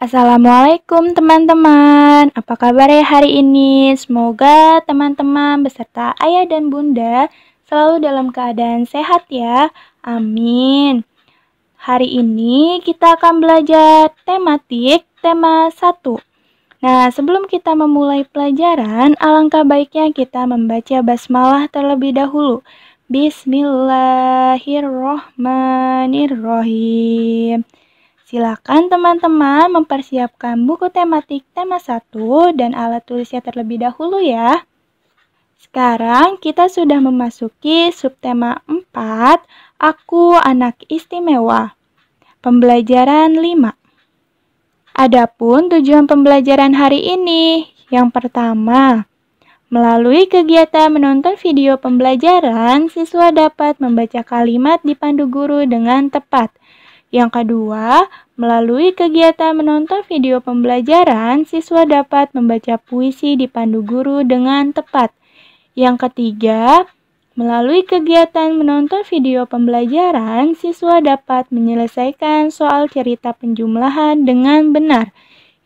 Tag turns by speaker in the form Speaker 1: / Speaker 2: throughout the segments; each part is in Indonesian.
Speaker 1: Assalamualaikum teman-teman, apa kabar ya hari ini? Semoga teman-teman beserta ayah dan bunda selalu dalam keadaan sehat ya, amin. Hari ini kita akan belajar tematik tema 1. Nah, sebelum kita memulai pelajaran, alangkah baiknya kita membaca basmalah terlebih dahulu. Bismillahirrohmanirrohim. Silakan teman-teman mempersiapkan buku tematik tema 1 dan alat tulisnya terlebih dahulu ya. Sekarang kita sudah memasuki subtema 4, Aku Anak Istimewa, pembelajaran 5. Adapun tujuan pembelajaran hari ini, yang pertama, Melalui kegiatan menonton video pembelajaran, siswa dapat membaca kalimat di pandu guru dengan tepat yang kedua, melalui kegiatan menonton video pembelajaran, siswa dapat membaca puisi di pandu guru dengan tepat. Yang ketiga, melalui kegiatan menonton video pembelajaran, siswa dapat menyelesaikan soal cerita penjumlahan dengan benar.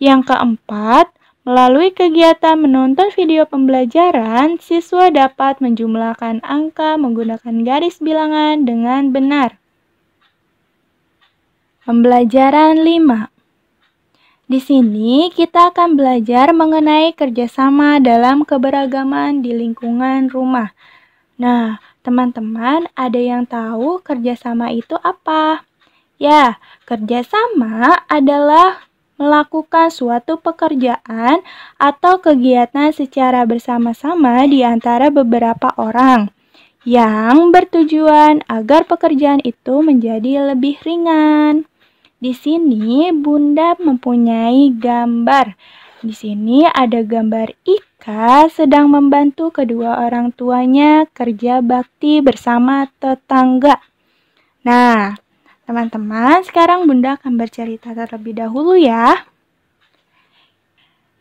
Speaker 1: Yang keempat, melalui kegiatan menonton video pembelajaran, siswa dapat menjumlahkan angka menggunakan garis bilangan dengan benar. Pembelajaran 5 Di sini kita akan belajar mengenai kerjasama dalam keberagaman di lingkungan rumah. Nah, teman-teman ada yang tahu kerjasama itu apa? Ya, kerjasama adalah melakukan suatu pekerjaan atau kegiatan secara bersama-sama di antara beberapa orang yang bertujuan agar pekerjaan itu menjadi lebih ringan. Di sini Bunda mempunyai gambar. Di sini ada gambar Ika sedang membantu kedua orang tuanya kerja bakti bersama tetangga. Nah, teman-teman, sekarang Bunda akan bercerita terlebih dahulu ya.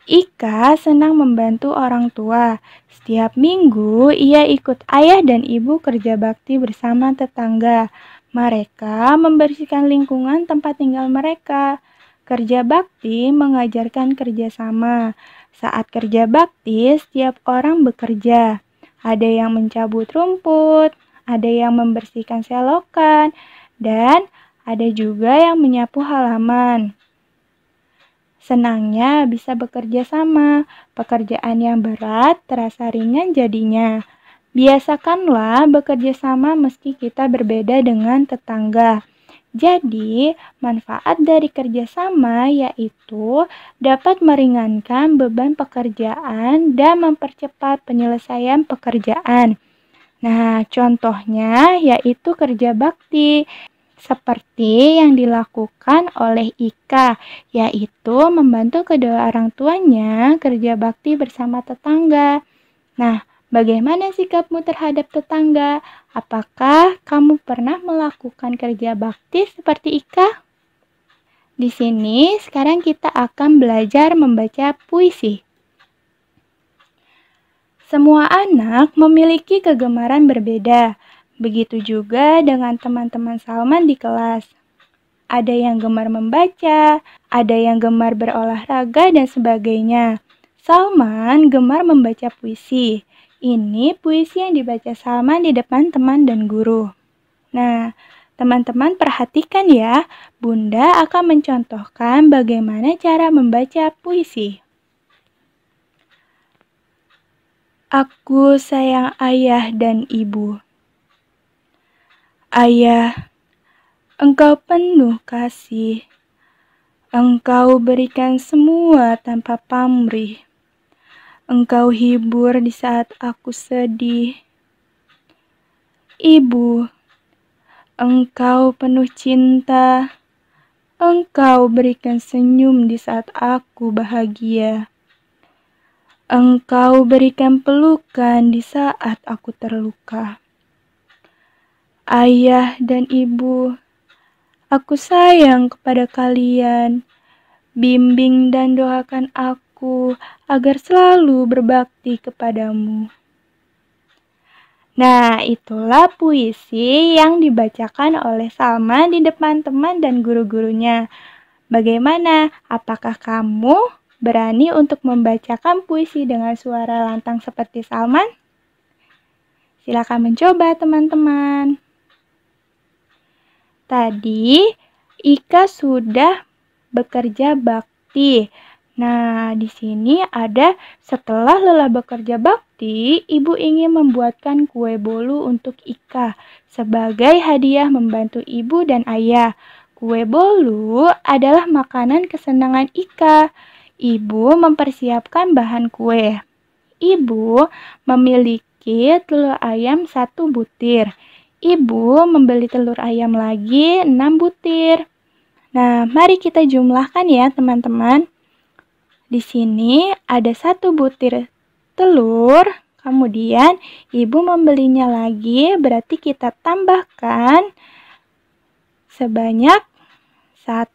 Speaker 1: Ika senang membantu orang tua. Setiap minggu ia ikut ayah dan ibu kerja bakti bersama tetangga. Mereka membersihkan lingkungan tempat tinggal mereka. Kerja bakti mengajarkan kerjasama. Saat kerja bakti, setiap orang bekerja. Ada yang mencabut rumput, ada yang membersihkan selokan, dan ada juga yang menyapu halaman. Senangnya bisa bekerja sama, pekerjaan yang berat terasa ringan jadinya. Biasakanlah bekerja sama meski kita berbeda dengan tetangga. Jadi, manfaat dari kerjasama yaitu dapat meringankan beban pekerjaan dan mempercepat penyelesaian pekerjaan. Nah, contohnya yaitu kerja bakti, seperti yang dilakukan oleh Ika, yaitu membantu kedua orang tuanya kerja bakti bersama tetangga. Nah, Bagaimana sikapmu terhadap tetangga? Apakah kamu pernah melakukan kerja bakti seperti Ika? Di sini sekarang kita akan belajar membaca puisi. Semua anak memiliki kegemaran berbeda. Begitu juga dengan teman-teman Salman di kelas. Ada yang gemar membaca, ada yang gemar berolahraga dan sebagainya. Salman gemar membaca puisi. Ini puisi yang dibaca Salman di depan teman dan guru. Nah, teman-teman perhatikan ya, Bunda akan mencontohkan bagaimana cara membaca puisi. Aku sayang ayah dan ibu. Ayah, engkau penuh kasih. Engkau berikan semua tanpa pamrih. Engkau hibur di saat aku sedih. Ibu, Engkau penuh cinta. Engkau berikan senyum di saat aku bahagia. Engkau berikan pelukan di saat aku terluka. Ayah dan ibu, aku sayang kepada kalian. Bimbing dan doakan aku aku agar selalu berbakti kepadamu. Nah, itulah puisi yang dibacakan oleh Salma di depan teman dan guru-gurunya. Bagaimana? Apakah kamu berani untuk membacakan puisi dengan suara lantang seperti Salman? Silakan mencoba, teman-teman. Tadi Ika sudah bekerja bakti Nah, di sini ada setelah lelah bekerja bakti, ibu ingin membuatkan kue bolu untuk Ika sebagai hadiah membantu ibu dan ayah. Kue bolu adalah makanan kesenangan Ika. Ibu mempersiapkan bahan kue. Ibu memiliki telur ayam satu butir. Ibu membeli telur ayam lagi 6 butir. Nah, mari kita jumlahkan ya teman-teman. Di sini ada satu butir telur, kemudian ibu membelinya lagi, berarti kita tambahkan sebanyak 1,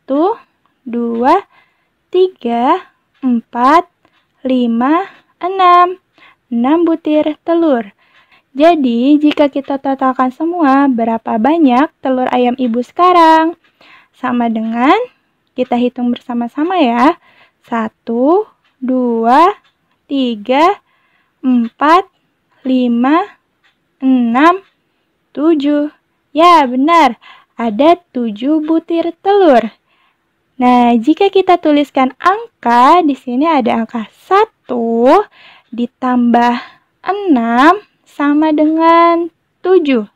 Speaker 1: 2, 3, 4, 5, 6. 6 butir telur. Jadi, jika kita totalkan semua, berapa banyak telur ayam ibu sekarang? Sama dengan kita hitung bersama-sama ya. Satu, dua, tiga, empat, lima, enam, tujuh. Ya, benar. Ada tujuh butir telur. Nah, jika kita tuliskan angka, di sini ada angka 1 ditambah 6 sama dengan 7.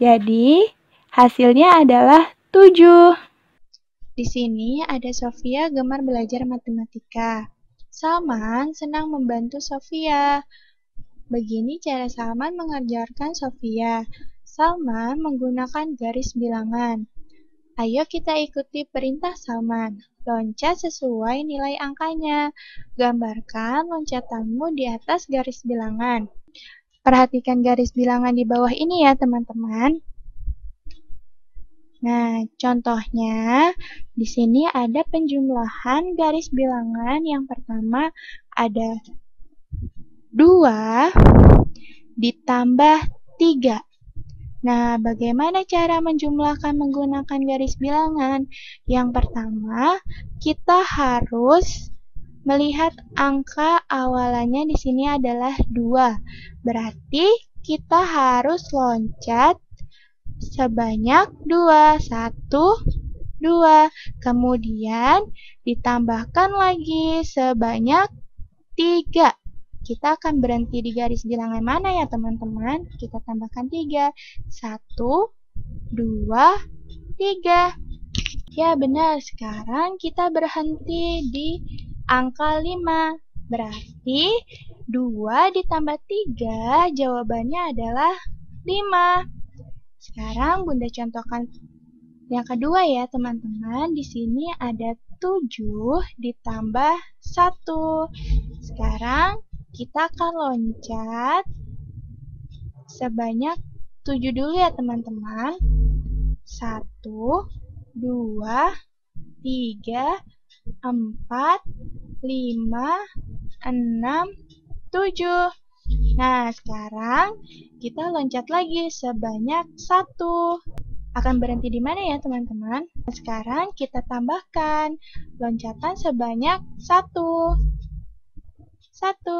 Speaker 1: Jadi, hasilnya adalah 7. Di sini ada Sofia gemar belajar matematika. Salman senang membantu Sofia. Begini cara Salman mengajarkan Sofia. Salman menggunakan garis bilangan. Ayo kita ikuti perintah Salman. Loncat sesuai nilai angkanya. Gambarkan loncatanmu di atas garis bilangan. Perhatikan garis bilangan di bawah ini ya, teman-teman. Nah, contohnya di sini ada penjumlahan garis bilangan yang pertama ada 2 ditambah 3. Nah, bagaimana cara menjumlahkan menggunakan garis bilangan? Yang pertama, kita harus melihat angka awalannya di sini adalah 2. Berarti kita harus loncat sebanyak 2. 1, 2. Kemudian ditambahkan lagi sebanyak 3. Kita akan berhenti di garis bilangan mana ya teman-teman? Kita tambahkan 3. 1, 2, 3. Ya benar, sekarang kita berhenti di angka 5. Berarti 2 ditambah 3 jawabannya adalah 5. Sekarang Bunda contohkan yang kedua ya teman-teman. Di sini ada 7 ditambah 1. Sekarang kita akan loncat sebanyak 7 dulu ya teman-teman. 1, 2, 3, 4, 5, 6, 7. Nah, sekarang kita loncat lagi sebanyak satu. Akan berhenti di mana ya, teman-teman? Sekarang kita tambahkan loncatan sebanyak satu. Satu.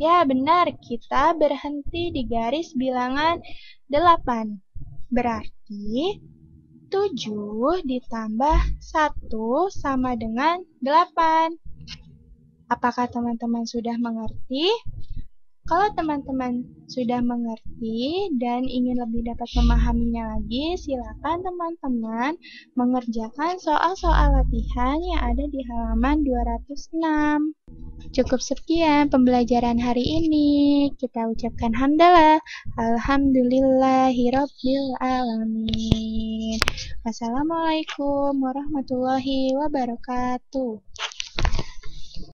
Speaker 1: Ya, benar. Kita berhenti di garis bilangan delapan Berarti 7 ditambah 1 sama dengan 8. Apakah teman-teman sudah mengerti? Kalau teman-teman sudah mengerti dan ingin lebih dapat memahaminya lagi, silakan teman-teman mengerjakan soal-soal latihan yang ada di halaman 206. Cukup sekian pembelajaran hari ini. Kita ucapkan hamdalah. Alhamdulillahirabbil alamin. Wassalamualaikum warahmatullahi wabarakatuh.